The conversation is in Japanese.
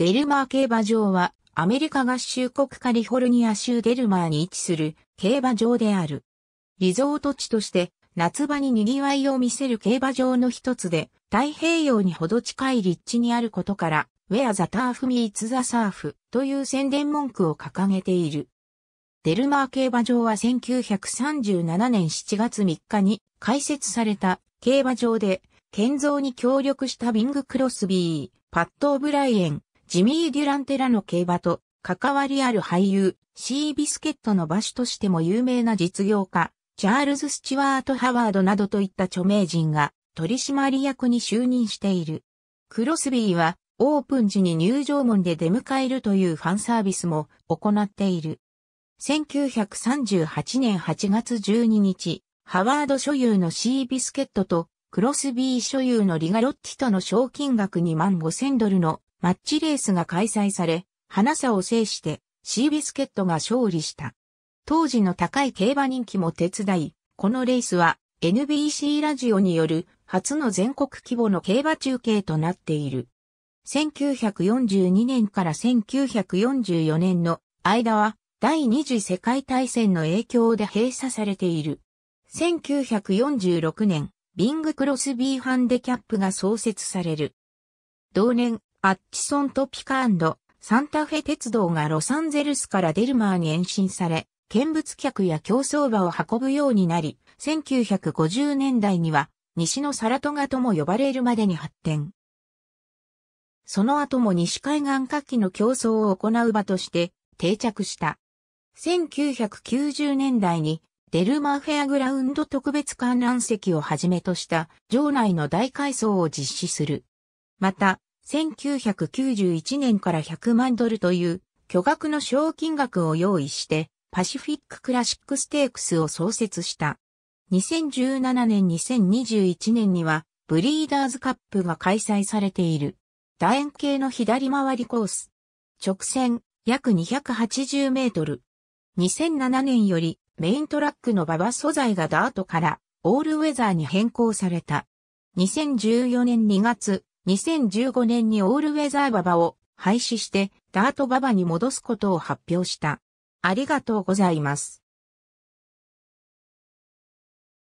デルマー競馬場は、アメリカ合衆国カリフォルニア州デルマーに位置する競馬場である。リゾート地として、夏場に賑わいを見せる競馬場の一つで、太平洋にほど近い立地にあることから、Where the turf meets the surf という宣伝文句を掲げている。デルマー競馬場は1937年7月3日に開設された競馬場で、建造に協力したビング・クロスビー、パット・オブライエン、ジミー・デュランテラの競馬と関わりある俳優、シービスケットの馬主としても有名な実業家、チャールズ・スチュワート・ハワードなどといった著名人が取締役に就任している。クロスビーはオープン時に入場門で出迎えるというファンサービスも行っている。1938年8月12日、ハワード所有のシービスケットとクロスビー所有のリガロッティとの賞金額2万5千ドルのマッチレースが開催され、花差を制してシービスケットが勝利した。当時の高い競馬人気も手伝い、このレースは NBC ラジオによる初の全国規模の競馬中継となっている。1942年から1944年の間は第二次世界大戦の影響で閉鎖されている。1946年、ビング・クロスビー・ハンデキャップが創設される。同年、アッチソントピカサンタフェ鉄道がロサンゼルスからデルマーに延伸され、見物客や競走馬を運ぶようになり、1950年代には西のサラトガとも呼ばれるまでに発展。その後も西海岸各機の競争を行う場として定着した。1990年代にデルマーフェアグラウンド特別観覧席をはじめとした場内の大改装を実施する。また、1991年から100万ドルという巨額の賞金額を用意してパシフィッククラシックステークスを創設した。2017年2021年にはブリーダーズカップが開催されている。楕円形の左回りコース。直線約280メートル。2007年よりメイントラックの馬場素材がダートからオールウェザーに変更された。2014年2月、2015年にオールウェザーババを廃止してダートババに戻すことを発表した。ありがとうございます。